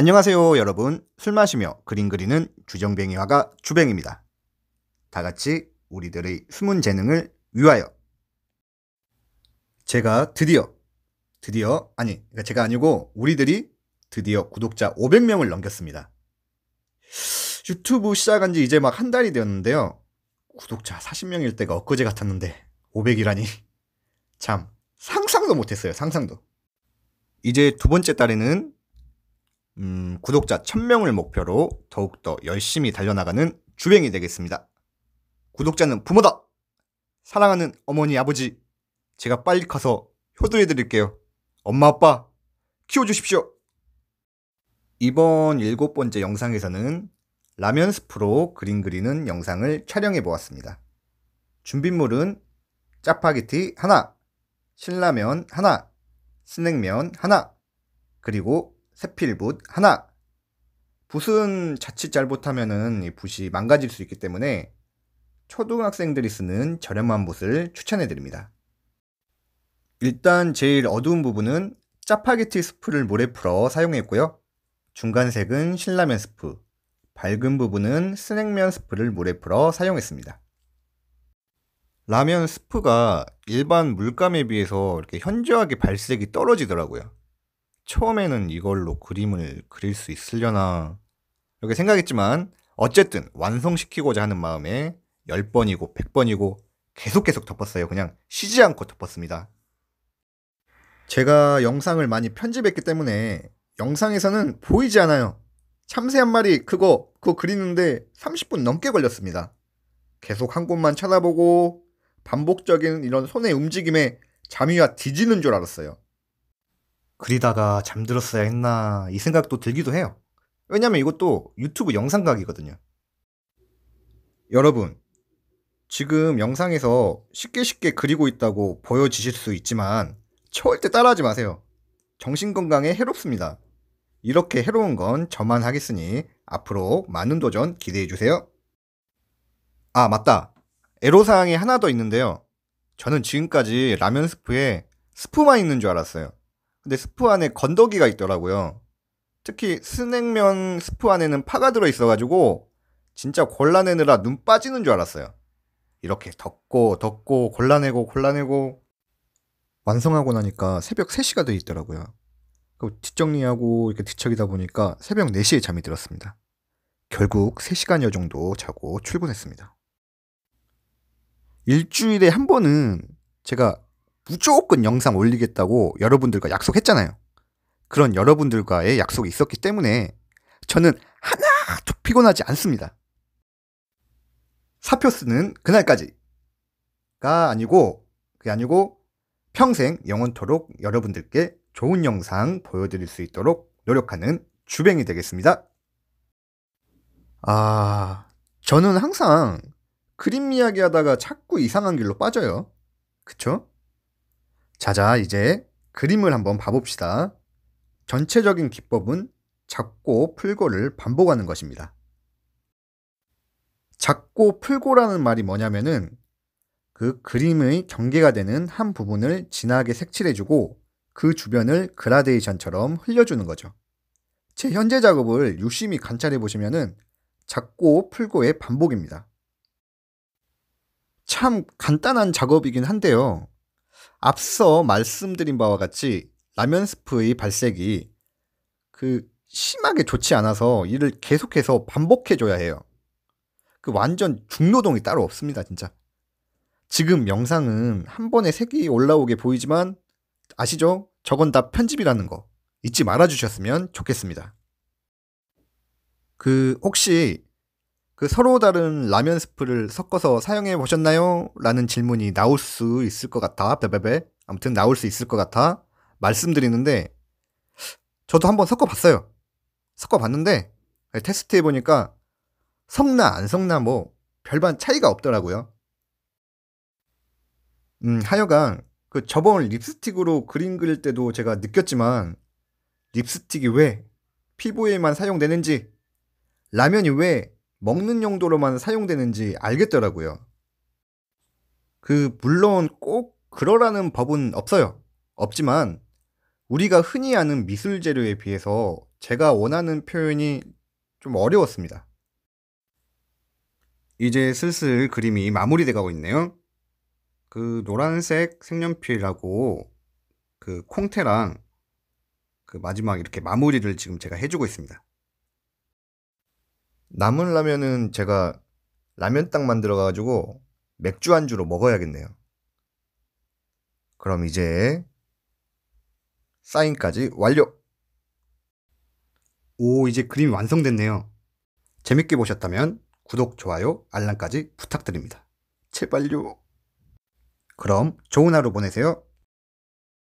안녕하세요, 여러분. 술 마시며 그림 그리는 주정뱅이 화가 주뱅입니다. 다 같이 우리들의 숨은 재능을 위하여. 제가 드디어, 드디어, 아니, 그러니까 제가 아니고 우리들이 드디어 구독자 500명을 넘겼습니다. 유튜브 시작한 지 이제 막 한 달이 되었는데요. 구독자 40명일 때가 엊그제 같았는데, 500이라니. 참, 상상도 못했어요, 상상도. 이제 두 번째 달에는 음, 구독자 1000명을 목표로 더욱더 열심히 달려나가는 주행이 되겠습니다. 구독자는 부모다! 사랑하는 어머니, 아버지, 제가 빨리 커서 효도해드릴게요. 엄마, 아빠, 키워주십시오! 이번 일곱 번째 영상에서는 라면 스프로 그림 그리는 영상을 촬영해 보았습니다. 준비물은 짜파게티 하나, 신라면 하나, 스낵면 하나, 그리고 세필붓 하나. 붓은 자칫 잘못하면은 이 붓이 망가질 수 있기 때문에 초등학생들이 쓰는 저렴한 붓을 추천해 드립니다. 일단 제일 어두운 부분은 짜파게티 스프를 물에 풀어 사용했고요. 중간색은 신라면 스프, 밝은 부분은 스낵면 스프를 물에 풀어 사용했습니다. 라면 스프가 일반 물감에 비해서 이렇게 현저하게 발색이 떨어지더라고요. 처음에는 이걸로 그림을 그릴 수 있으려나 이렇게 생각했지만 어쨌든 완성시키고자 하는 마음에 10번이고 100번이고 계속 계속 덮었어요. 그냥 쉬지 않고 덮었습니다. 제가 영상을 많이 편집했기 때문에 영상에서는 보이지 않아요. 참새 한 마리 그거 그거 그리는데 30분 넘게 걸렸습니다. 계속 한 곳만 쳐다보고 반복적인 이런 손의 움직임에 잠이와 뒤지는 줄 알았어요. 그리다가 잠들었어야 했나 이 생각도 들기도 해요. 왜냐면 이것도 유튜브 영상각이거든요. 여러분, 지금 영상에서 쉽게 쉽게 그리고 있다고 보여지실 수 있지만 절대 따라하지 마세요. 정신건강에 해롭습니다. 이렇게 해로운 건 저만 하겠으니 앞으로 많은 도전 기대해주세요. 아, 맞다. 애로사항이 하나 더 있는데요. 저는 지금까지 라면 스프에 스프만 있는 줄 알았어요. 근데 스프 안에 건더기가 있더라고요. 특히 스낵면 스프 안에는 파가 들어 있어가지고 진짜 골라내느라 눈 빠지는 줄 알았어요. 이렇게 덮고 덮고 골라내고 골라내고 완성하고 나니까 새벽 3시가 돼 있더라고요. 뒷정리하고 이렇게 뒤척이다 보니까 새벽 4시에 잠이 들었습니다. 결국 3시간여 정도 자고 출근했습니다. 일주일에 한 번은 제가 무조건 영상 올리겠다고 여러분들과 약속했잖아요. 그런 여러분들과의 약속이 있었기 때문에 저는 하나도 피곤하지 않습니다. 사표 쓰는 그날까지가 아니고 그게 아니고 평생 영원토록 여러분들께 좋은 영상 보여드릴 수 있도록 노력하는 주뱅이 되겠습니다. 아, 저는 항상 그림 이야기 하다가 자꾸 이상한 길로 빠져요. 그쵸? 자자, 이제 그림을 한번 봐봅시다. 전체적인 기법은 작고 풀고를 반복하는 것입니다. 작고 풀고라는 말이 뭐냐면은 그 그림의 경계가 되는 한 부분을 진하게 색칠해주고 그 주변을 그라데이션처럼 흘려주는 거죠. 제 현재 작업을 유심히 관찰해 보시면은 작고 풀고의 반복입니다. 참 간단한 작업이긴 한데요. 앞서 말씀드린 바와 같이 라면 스프의 발색이 그 심하게 좋지 않아서 이를 계속해서 반복해줘야 해요. 그 완전 중노동이 따로 없습니다, 진짜. 지금 영상은 한 번에 색이 올라오게 보이지만 아시죠? 저건 다 편집이라는 거 잊지 말아주셨으면 좋겠습니다. 그 혹시 그 서로 다른 라면 스프를 섞어서 사용해 보셨나요? 라는 질문이 나올 수 있을 것 같아. 베베베. 아무튼 나올 수 있을 것 같아. 말씀드리는데, 저도 한번 섞어 봤어요. 섞어 봤는데, 테스트 해보니까 섞나 안 섞나 뭐 별반 차이가 없더라고요. 음, 하여간 그 저번 립스틱으로 그림 그릴 때도 제가 느꼈지만 립스틱이 왜 피부에만 사용되는지 라면이 왜 먹는 용도로만 사용되는지 알겠더라고요. 그, 물론 꼭 그러라는 법은 없어요. 없지만, 우리가 흔히 아는 미술 재료에 비해서 제가 원하는 표현이 좀 어려웠습니다. 이제 슬슬 그림이 마무리돼 가고 있네요. 그 노란색 색연필하고 그 콩테랑 그 마지막 이렇게 마무리를 지금 제가 해주고 있습니다. 남은 라면은 제가 라면 딱 만들어 가지고 맥주 안주로 먹어야겠네요. 그럼 이제 사인까지 완료! 오, 이제 그림이 완성됐네요. 재밌게 보셨다면 구독, 좋아요, 알람까지 부탁드립니다. 제발요. 그럼 좋은 하루 보내세요.